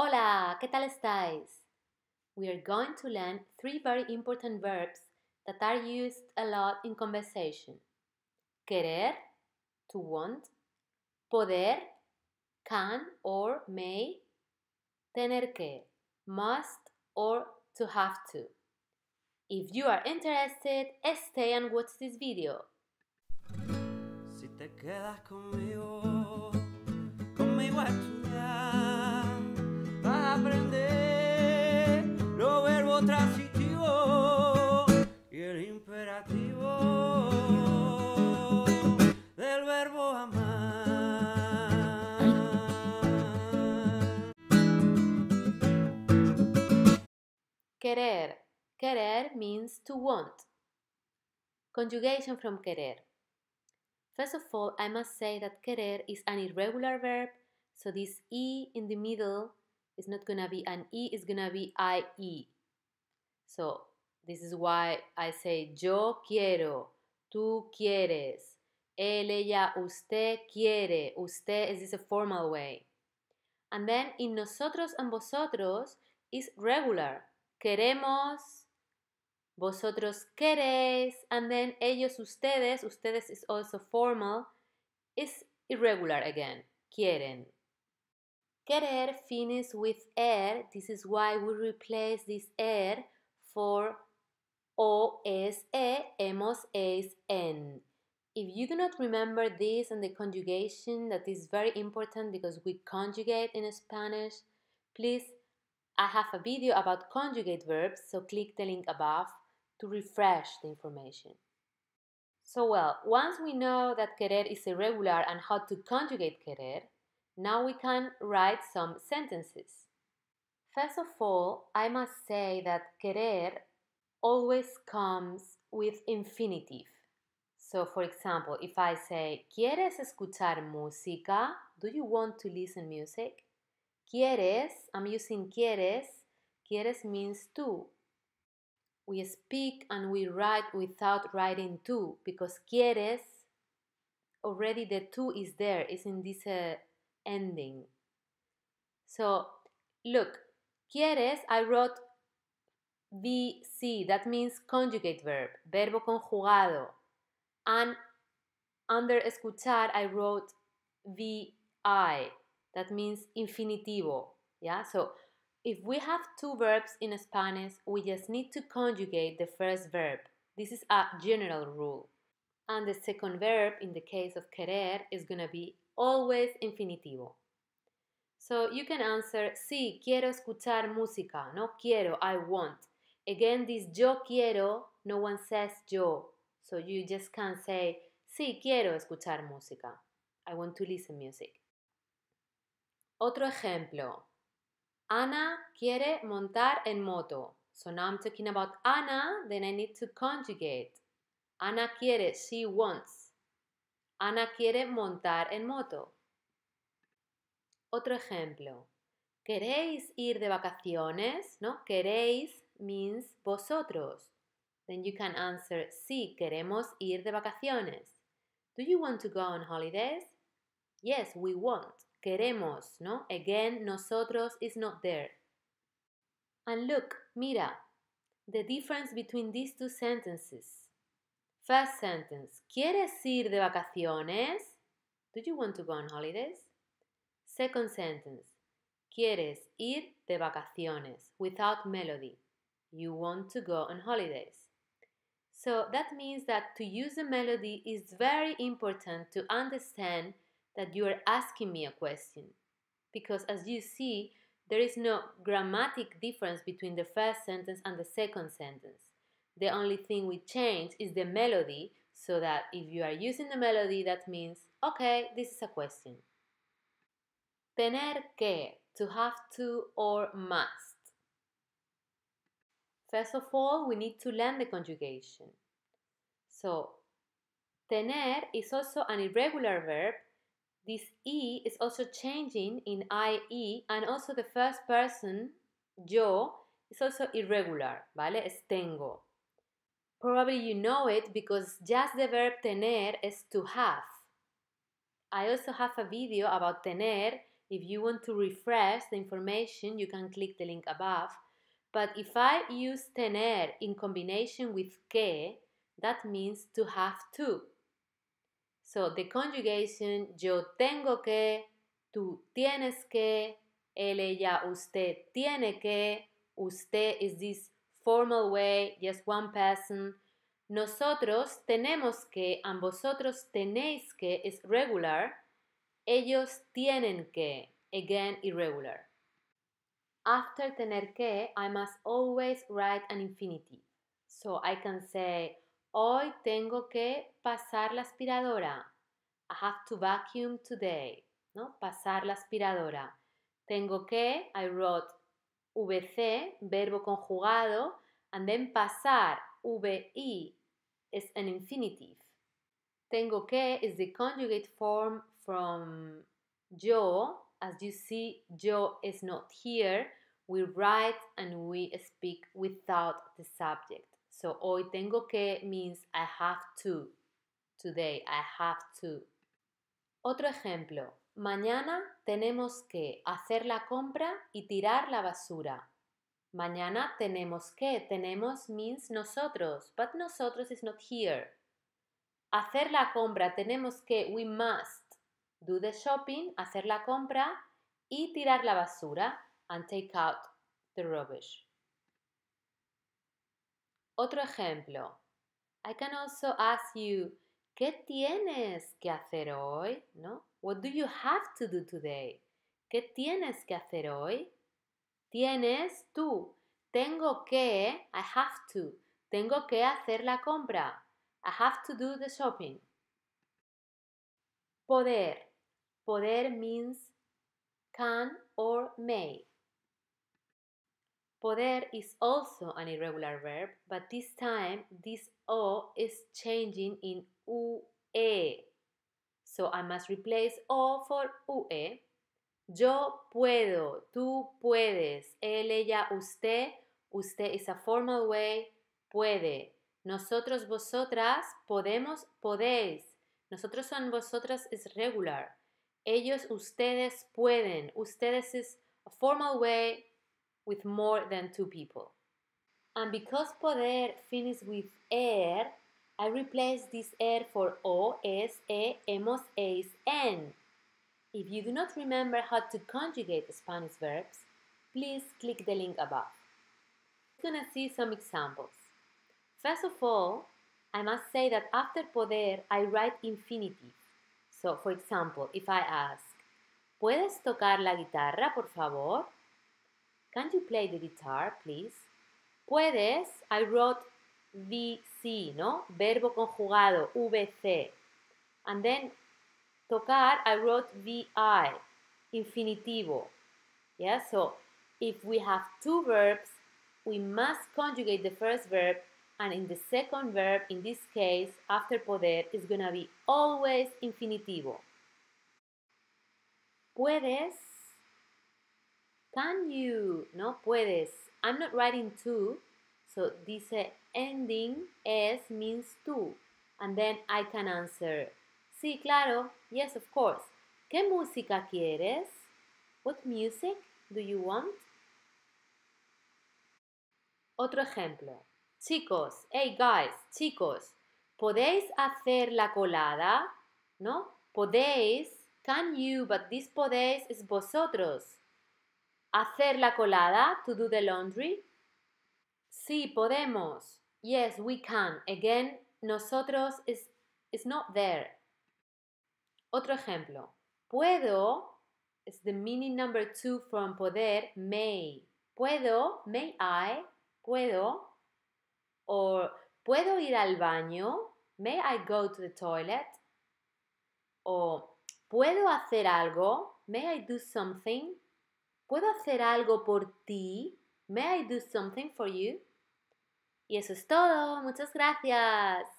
Hola, ¿qué tal estáis? We are going to learn three very important verbs that are used a lot in conversation. Querer, to want, poder, can or may, tener que, must or to have to. If you are interested, stay and watch this video. Si te quedas conmigo, conmigo aprender y el imperativo del verbo amar. Querer. Querer means to want. Conjugation from querer. First of all, I must say that querer is an irregular verb, so this e in the middle it's not going to be an E, it's going to be IE. So this is why I say yo quiero, tú quieres, él, ella, usted quiere, usted is this a formal way. And then in nosotros and vosotros is regular. Queremos, vosotros queréis, and then ellos, ustedes, ustedes is also formal, is irregular again. Quieren, Querer finishes with er. This is why we replace this er for o hemos es en. If you do not remember this and the conjugation, that is very important because we conjugate in Spanish, please, I have a video about conjugate verbs, so click the link above to refresh the information. So well, once we know that querer is irregular and how to conjugate querer, now we can write some sentences. First of all, I must say that querer always comes with infinitive. So, for example, if I say, ¿Quieres escuchar música? Do you want to listen music? ¿Quieres? I'm using quieres. Quieres means to. We speak and we write without writing to because quieres, already the to is there, is in this uh, ending. So look, quieres, I wrote VC, that means conjugate verb, verbo conjugado. And under escuchar, I wrote VI, that means infinitivo. Yeah, so if we have two verbs in Spanish, we just need to conjugate the first verb. This is a general rule. And the second verb, in the case of querer, is going to be always infinitivo. So you can answer, sí, quiero escuchar música, no quiero, I want. Again, this yo quiero, no one says yo. So you just can say, sí, quiero escuchar música. I want to listen music. Otro ejemplo. Ana quiere montar en moto. So now I'm talking about Ana, then I need to conjugate. Ana quiere, she wants. Ana quiere montar en moto. Otro ejemplo. ¿Queréis ir de vacaciones? ¿No? ¿Queréis means vosotros? Then you can answer sí, queremos ir de vacaciones. Do you want to go on holidays? Yes, we want. Queremos, ¿no? Again, nosotros is not there. And look, mira, the difference between these two sentences. First sentence. ¿Quieres ir de vacaciones? Do you want to go on holidays? Second sentence. ¿Quieres ir de vacaciones? Without melody. You want to go on holidays. So that means that to use a melody is very important to understand that you are asking me a question. Because as you see, there is no grammatic difference between the first sentence and the second sentence. The only thing we change is the melody, so that if you are using the melody, that means, okay, this is a question. Tener que, to have to or must. First of all, we need to learn the conjugation. So, tener is also an irregular verb. This e is also changing in ie, and also the first person, yo, is also irregular, ¿vale? Es tengo. Probably you know it because just the verb tener is to have. I also have a video about tener. If you want to refresh the information, you can click the link above. But if I use tener in combination with que, that means to have to. So the conjugation yo tengo que, tú tienes que, él, ella, usted tiene que, usted is this formal way, just one person. Nosotros tenemos que, and vosotros tenéis que es regular. Ellos tienen que, again irregular. After tener que, I must always write an infinitive. So I can say, hoy tengo que pasar la aspiradora. I have to vacuum today. ¿no? Pasar la aspiradora. Tengo que, I wrote VC, verbo conjugado, and then pasar, VI, is an infinitive. Tengo que is the conjugate form from yo. As you see, yo is not here. We write and we speak without the subject. So hoy tengo que means I have to. Today I have to. Otro ejemplo. Mañana tenemos que hacer la compra y tirar la basura. Mañana tenemos que, tenemos means nosotros, but nosotros is not here. Hacer la compra, tenemos que, we must do the shopping, hacer la compra y tirar la basura and take out the rubbish. Otro ejemplo. I can also ask you, ¿Qué tienes que hacer hoy? ¿No? What do you have to do today? ¿Qué tienes que hacer hoy? Tienes tú. Tengo que, I have to. Tengo que hacer la compra. I have to do the shopping. Poder. Poder means can or may. Poder is also an irregular verb, but this time this O is changing in UE. So I must replace O for UE. Yo puedo, tú puedes, él, ella, usted, usted is a formal way, puede. Nosotros, vosotras, podemos, podéis. Nosotros son vosotras is regular. Ellos, ustedes pueden. Ustedes is a formal way with more than two people. And because poder finishes with er, I replace this er for O, S, E, hemos, es, en. If you do not remember how to conjugate Spanish verbs, please click the link above. We're gonna see some examples. First of all, I must say that after poder, I write infinitive. So, for example, if I ask, ¿Puedes tocar la guitarra, por favor? Can you play the guitar, please? Puedes, I wrote VC, ¿no? Verbo conjugado, VC. And then, tocar, I wrote VI, infinitivo. Yeah, so if we have two verbs, we must conjugate the first verb and in the second verb, in this case, after poder, is gonna be always infinitivo. Puedes, can you, no puedes. I'm not writing two. So dice ending es means to. And then I can answer. Sí, claro. Yes, of course. ¿Qué música quieres? What music do you want? Otro ejemplo. Chicos, hey guys, chicos, ¿podéis hacer la colada? ¿No? Podéis, can you, but this podéis es vosotros. Hacer la colada, to do the laundry, Sí, podemos. Yes, we can. Again, nosotros is, not there. Otro ejemplo. Puedo is the meaning number two from poder, may. Puedo, may I, puedo. Or puedo ir al baño, may I go to the toilet. O puedo hacer algo, may I do something. Puedo hacer algo por ti, may I do something for you. Y eso es todo. Muchas gracias.